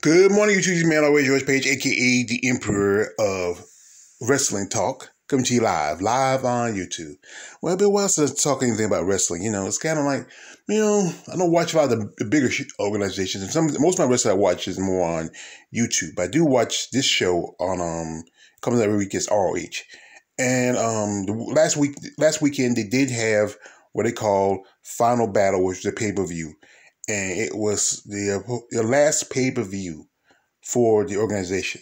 Good morning, YouTube. man, always George Page, aka the Emperor of Wrestling Talk, coming to you live, live on YouTube. Well, it's been a while since I talked anything about wrestling. You know, it's kind of like, you know, I don't watch a lot of the bigger organizations, and some most of my wrestling I watch is more on YouTube. But I do watch this show on um comes out every week. It's ROH, and um the, last week last weekend they did have what they call Final Battle, which is a pay per view and it was the the uh, last pay per view for the organization.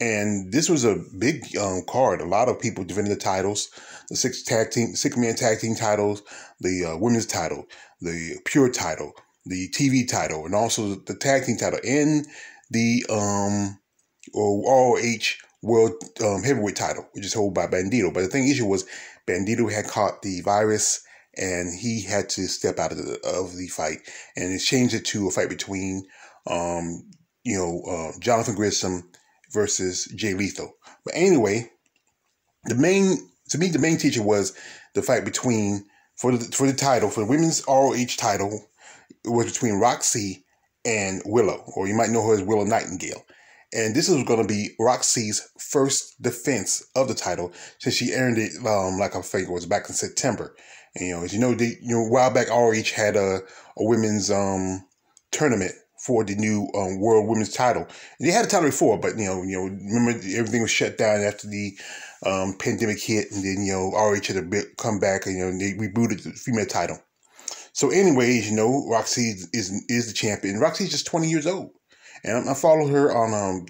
And this was a big um, card. A lot of people defended the titles, the six tag team, six man tag team titles, the uh, women's title, the pure title, the TV title, and also the tag team title, in the um, or H World um, Heavyweight title, which is held by Bandito. But the thing issue was Bandito had caught the virus and he had to step out of the of the fight, and it changed it to a fight between, um, you know, uh, Jonathan Grissom versus Jay Lethal. But anyway, the main to me the main teacher was the fight between for the for the title for the women's ROH title it was between Roxy and Willow, or you might know her as Willow Nightingale. And this is going to be Roxy's first defense of the title since she earned it, um, like I think it was back in September. And, you know, as you know, they, you know, a while back, RH had a, a women's um, tournament for the new um, world women's title. And they had a title before, but you know, you know, remember everything was shut down after the um, pandemic hit, and then you know, RH had a bit come back, and you know, they rebooted the female title. So, anyways, you know, Roxy is is the champion. Roxy's just twenty years old, and I follow her on um,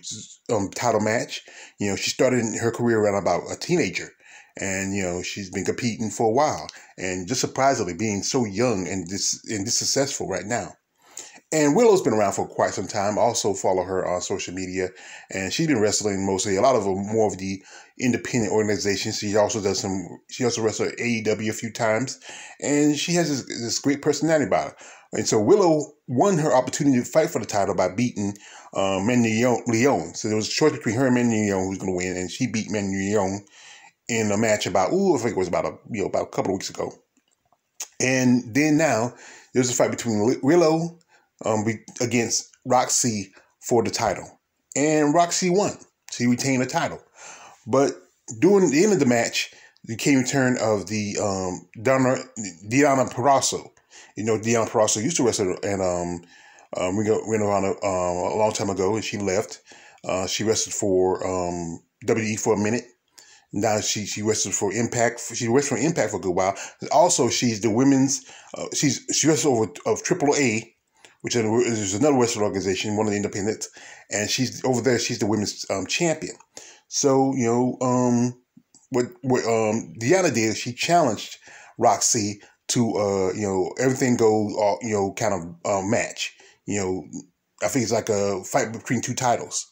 um title match. You know, she started her career around about a teenager and you know she's been competing for a while, and just surprisingly being so young and this and this successful right now. And Willow's been around for quite some time. also follow her on social media, and she's been wrestling mostly a lot of um, more of the independent organizations. She also does some. She also wrestled AEW a few times, and she has this, this great personality about her. And so Willow won her opportunity to fight for the title by beating uh, Leon. So there was a choice between her and Manny Leon who's going to win, and she beat Manny Leon in a match about ooh, I think it was about a you know about a couple of weeks ago, and then now there's a fight between Willow um, against Roxy for the title, and Roxy won. She retained the title, but during the end of the match, the came return of the um, Donna Diana Parasso. You know, Diana Parasso used to wrestle and um, um, we went around a, um, a long time ago, and she left. Uh, she wrestled for um, WWE for a minute, now she she wrestled for Impact. She wrestled for Impact for a good while. Also, she's the women's. Uh, she's she wrestled over of Triple A, which is another wrestling organization, one of the independents, and she's over there. She's the women's um, champion. So you know um, what what um, Deanna did. She challenged Roxy to uh, you know everything go uh, you know kind of uh, match. You know, I think it's like a fight between two titles,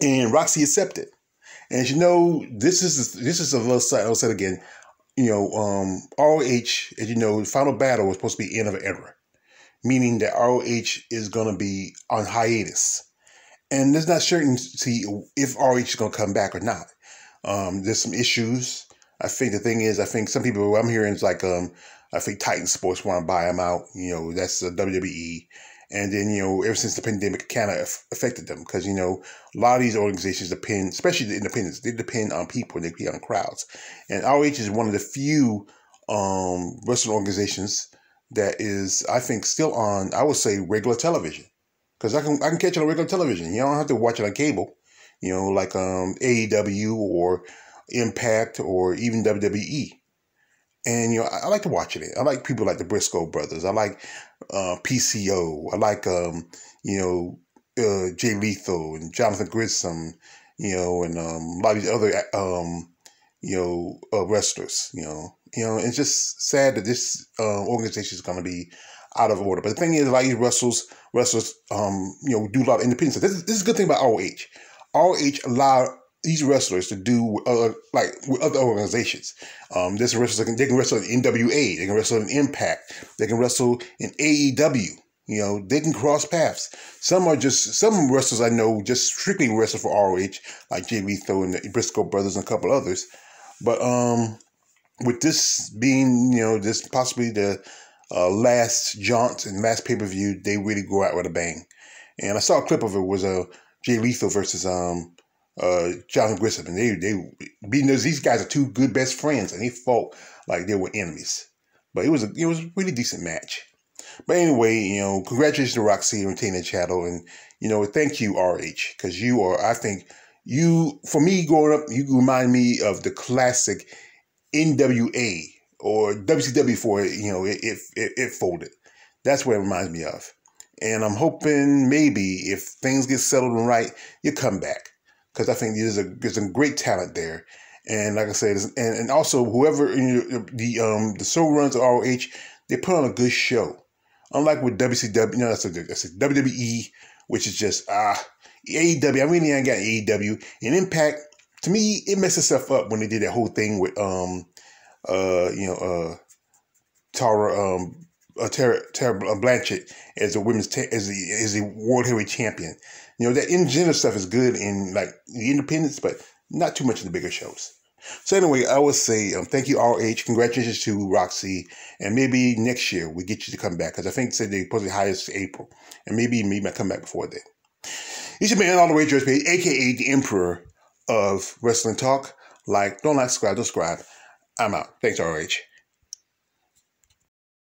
and Roxy accepted. And you know, this is this is a little side. I'll say it again. You know, um, ROH, as you know, Final Battle was supposed to be end of an era, meaning that ROH is going to be on hiatus, and there's not certainty if ROH is going to come back or not. Um, there's some issues. I think the thing is, I think some people I'm hearing is like, um, I think Titan Sports want to buy them out. You know, that's the WWE. And then, you know, ever since the pandemic kind of affected them because, you know, a lot of these organizations depend, especially the independents, they depend on people, they depend on crowds. And ROH is one of the few um, wrestling organizations that is, I think, still on, I would say, regular television. Because I can, I can catch it on regular television. You don't have to watch it on cable, you know, like um, AEW or Impact or even WWE and you know I, I, like to watch it. I like people like the Briscoe brothers. I like uh, PCO. I like um, you know uh, Jay Lethal and Jonathan Grissom. You know, and um, a lot of these other um, you know uh, wrestlers. You know, you know it's just sad that this uh, organization is going to be out of order. But the thing is, a lot of these wrestlers wrestlers um, you know do a lot of independent stuff. This is, this is a good thing about ROH. ROH allowed these wrestlers to do with other, like with other organizations. Um, this wrestler they can wrestle in NWA, they can wrestle in Impact, they can wrestle in AEW. You know, they can cross paths. Some are just some wrestlers I know just strictly wrestle for ROH, like Jay Lethal and the Briscoe brothers and a couple others. But um, with this being, you know, this possibly the uh, last jaunt and last pay per view, they really go out with a bang. And I saw a clip of it was a uh, Jay Lethal versus um uh, John Grissom, and they they being those, these guys are two good best friends, and they fought like they were enemies. But it was a, it was a really decent match. But anyway, you know, congratulations to Roxy and Tina Chattel, and you know, thank you RH because you are, I think, you for me growing up, you remind me of the classic NWA or WCW for you know it it, it, it folded. That's what it reminds me of. And I'm hoping maybe if things get settled and right, you come back because I think there's a there's some great talent there. And like I said, and, and also whoever you know, the um the show runs at ROH, they put on a good show. Unlike with WCW, no, that's a, that's a WWE, which is just ah uh, AEW. I really ain't got AEW and Impact. To me, it messed itself up when they did that whole thing with um uh you know uh Tara um uh, Tara, Tara Blanchett as a women's ta- as the as the world heavyweight champion. You know that in general stuff is good in like the independents, but not too much in the bigger shows. So anyway, I would say um, thank you, RH. Congratulations to Roxy, and maybe next year we get you to come back because I think said they put the highest April, and maybe me might come back before then. You should be all the way George Page, aka the Emperor of Wrestling Talk. Like, don't like, subscribe, subscribe. I'm out. Thanks, RH.